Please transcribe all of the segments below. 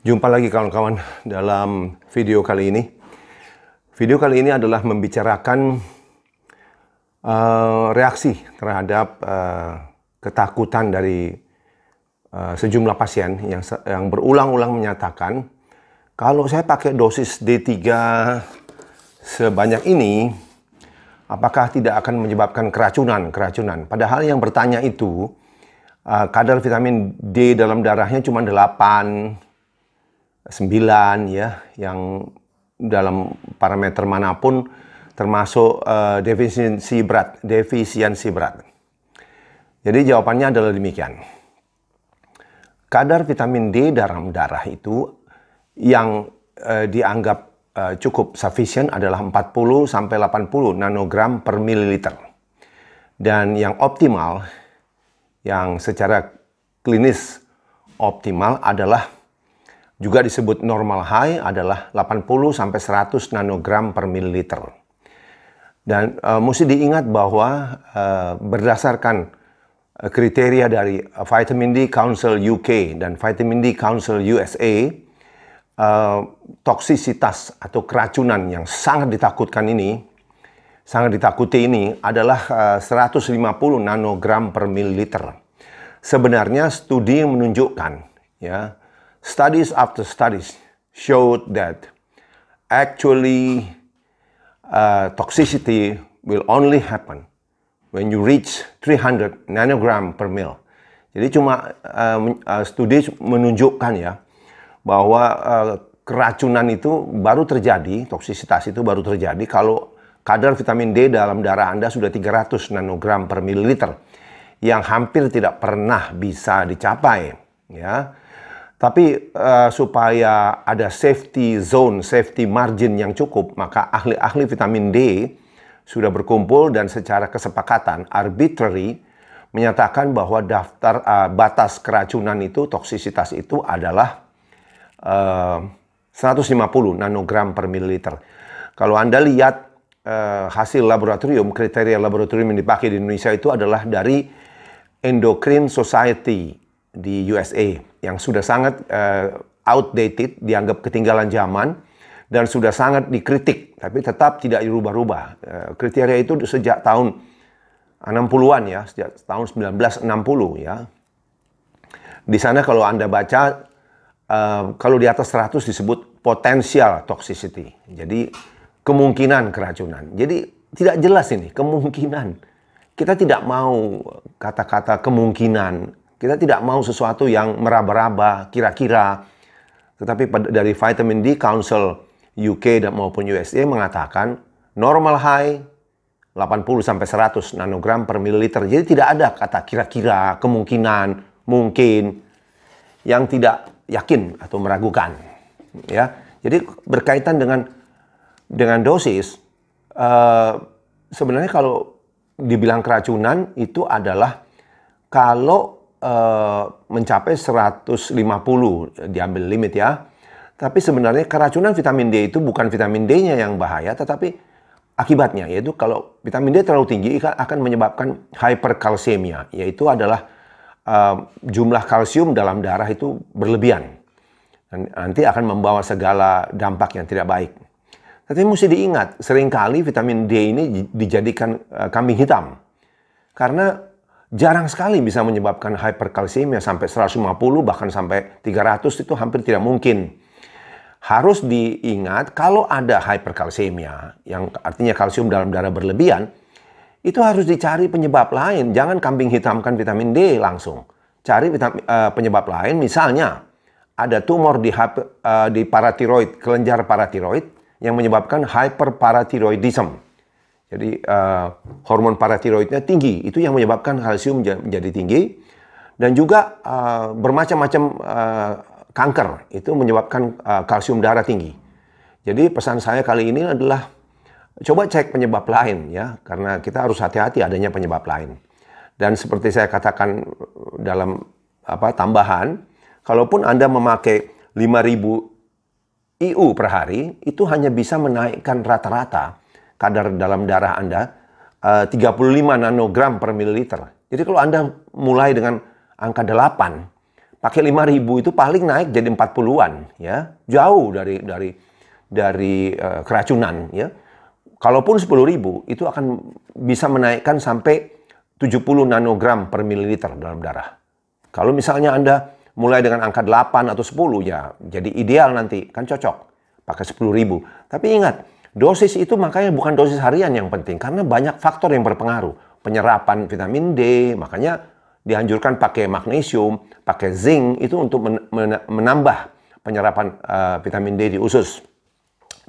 Jumpa lagi kawan-kawan dalam video kali ini. Video kali ini adalah membicarakan uh, reaksi terhadap uh, ketakutan dari uh, sejumlah pasien yang, yang berulang-ulang menyatakan kalau saya pakai dosis D3 sebanyak ini, apakah tidak akan menyebabkan keracunan? Keracunan. Padahal yang bertanya itu uh, kadar vitamin D dalam darahnya cuma 8 9 ya yang dalam parameter manapun termasuk uh, defisiensi berat, defisiensi berat. Jadi jawabannya adalah demikian. Kadar vitamin D dalam darah itu yang uh, dianggap uh, cukup sufficient adalah 40 sampai 80 nanogram per mililiter. Dan yang optimal yang secara klinis optimal adalah juga disebut normal high adalah 80 sampai 100 nanogram per mililiter. Dan e, mesti diingat bahwa e, berdasarkan eh, kriteria dari Vitamin D Council UK dan Vitamin D Council USA, e, toksisitas atau keracunan yang sangat ditakutkan ini, sangat ditakuti ini adalah e, 150 nanogram per mililiter. Sebenarnya studi menunjukkan ya studies after studies showed that actually uh, toxicity will only happen when you reach 300 nanogram per mil. Jadi cuma uh, uh, studi menunjukkan ya bahwa uh, keracunan itu baru terjadi, toksisitas itu baru terjadi kalau kadar vitamin D dalam darah Anda sudah 300 nanogram per mililiter yang hampir tidak pernah bisa dicapai ya. Tapi uh, supaya ada safety zone, safety margin yang cukup, maka ahli-ahli vitamin D sudah berkumpul dan secara kesepakatan arbitrary menyatakan bahwa daftar uh, batas keracunan itu, toksisitas itu adalah eh, uh, 150 nanogram per mililiter. Kalau Anda lihat uh, hasil laboratorium, kriteria laboratorium yang dipakai di Indonesia itu adalah dari Endocrine Society di USA yang sudah sangat uh, outdated, dianggap ketinggalan zaman dan sudah sangat dikritik, tapi tetap tidak dirubah-rubah. Uh, kriteria itu sejak tahun 60-an ya, sejak tahun 1960 ya. Di sana kalau Anda baca uh, kalau di atas 100 disebut potensial toxicity. Jadi kemungkinan keracunan. Jadi tidak jelas ini, kemungkinan. Kita tidak mau kata-kata kemungkinan kita tidak mau sesuatu yang meraba-raba, kira-kira. Tetapi dari Vitamin D Council UK dan maupun USA mengatakan normal high 80 sampai 100 nanogram per mililiter. Jadi tidak ada kata kira-kira, kemungkinan, mungkin yang tidak yakin atau meragukan. Ya. Jadi berkaitan dengan dengan dosis uh, sebenarnya kalau dibilang keracunan itu adalah kalau Eh, mencapai 150 diambil limit ya. Tapi sebenarnya keracunan vitamin D itu bukan vitamin D-nya yang bahaya, tetapi akibatnya yaitu kalau vitamin D terlalu tinggi akan menyebabkan hyperkalsemia, yaitu adalah uh, jumlah kalsium dalam darah itu berlebihan. Nanti akan membawa segala dampak yang tidak baik. Tapi mesti diingat, seringkali vitamin D ini dijadikan uh, kambing hitam. Karena jarang sekali bisa menyebabkan hyperkalsemia sampai 150 bahkan sampai 300 itu hampir tidak mungkin. Harus diingat kalau ada hyperkalsemia yang artinya kalsium dalam darah berlebihan itu harus dicari penyebab lain. Jangan kambing hitamkan vitamin D langsung. Cari vitamin, uh, eh, penyebab lain misalnya ada tumor di uh, di paratiroid, kelenjar paratiroid yang menyebabkan hyperparatiroidism jadi uh, hormon paratiroidnya tinggi, itu yang menyebabkan kalsium menjadi tinggi dan juga uh, bermacam-macam uh, kanker itu menyebabkan uh, kalsium darah tinggi. Jadi pesan saya kali ini adalah coba cek penyebab lain ya karena kita harus hati-hati adanya penyebab lain. Dan seperti saya katakan dalam apa tambahan, kalaupun Anda memakai 5000 IU per hari itu hanya bisa menaikkan rata-rata kadar dalam darah Anda, eh, uh, 35 nanogram per mililiter. Jadi kalau Anda mulai dengan angka 8, pakai 5000 itu paling naik jadi 40-an ya. Jauh dari dari dari uh, keracunan ya. Kalaupun 10.000 itu akan bisa menaikkan sampai 70 nanogram per mililiter dalam darah. Kalau misalnya Anda mulai dengan angka 8 atau 10 ya jadi ideal nanti kan cocok pakai 10.000. Tapi ingat Dosis itu makanya bukan dosis harian yang penting, karena banyak faktor yang berpengaruh. Penyerapan vitamin D, makanya dianjurkan pakai magnesium, pakai zinc, itu untuk menambah penyerapan eh, vitamin D di usus.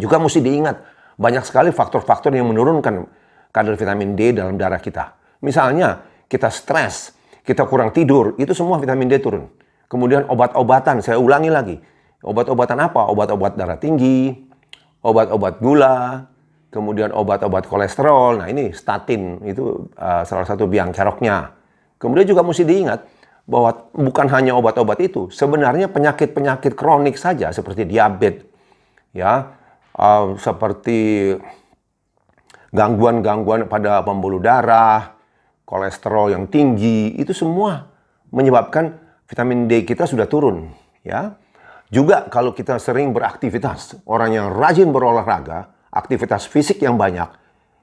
Juga mesti diingat, banyak sekali faktor-faktor yang menurunkan kadar vitamin D dalam darah kita. Misalnya, kita stres, kita kurang tidur, itu semua vitamin D turun. Kemudian obat-obatan, saya ulangi lagi. Obat-obatan apa? Obat-obat darah tinggi, obat-obat gula, kemudian obat-obat kolesterol. Nah ini statin itu uh, salah satu biang keroknya. Kemudian juga mesti diingat bahwa bukan hanya obat-obat itu, sebenarnya penyakit-penyakit kronik saja seperti diabetes, ya, uh, seperti gangguan-gangguan pada pembuluh darah, kolesterol yang tinggi, itu semua menyebabkan vitamin D kita sudah turun, ya. Juga kalau kita sering beraktivitas, orang yang rajin berolahraga, aktivitas fisik yang banyak,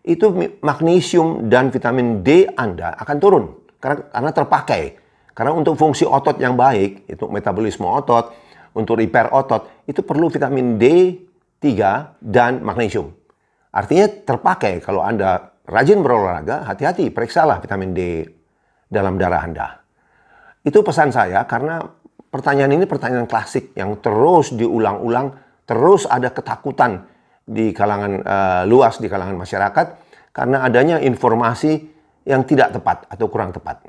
itu magnesium dan vitamin D Anda akan turun karena karena terpakai. Karena untuk fungsi otot yang baik, itu metabolisme otot, untuk repair otot, itu perlu vitamin D3 dan magnesium. Artinya terpakai kalau Anda rajin berolahraga, hati-hati, periksalah vitamin D dalam darah Anda. Itu pesan saya karena pertanyaan ini pertanyaan klasik yang terus diulang-ulang, terus ada ketakutan di kalangan uh, luas di kalangan masyarakat karena adanya informasi yang tidak tepat atau kurang tepat.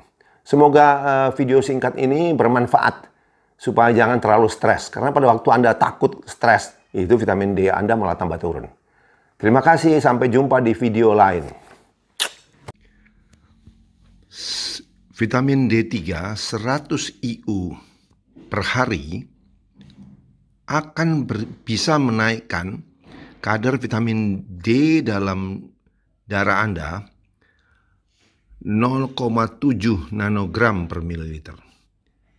Semoga uh, video singkat ini bermanfaat supaya jangan terlalu stres karena pada waktu Anda takut stres itu vitamin D Anda malah tambah turun. Terima kasih sampai jumpa di video lain. Vitamin D3 100 IU per hari akan ber, bisa menaikkan kadar vitamin D dalam darah Anda 0,7 nanogram per mililiter.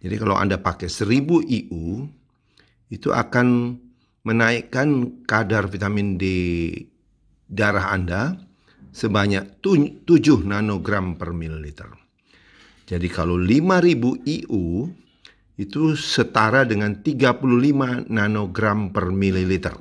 Jadi kalau Anda pakai 1000 IU itu akan menaikkan kadar vitamin D darah Anda sebanyak 7 nanogram per mililiter. Jadi kalau 5000 IU itu setara dengan 35 nanogram per mililiter.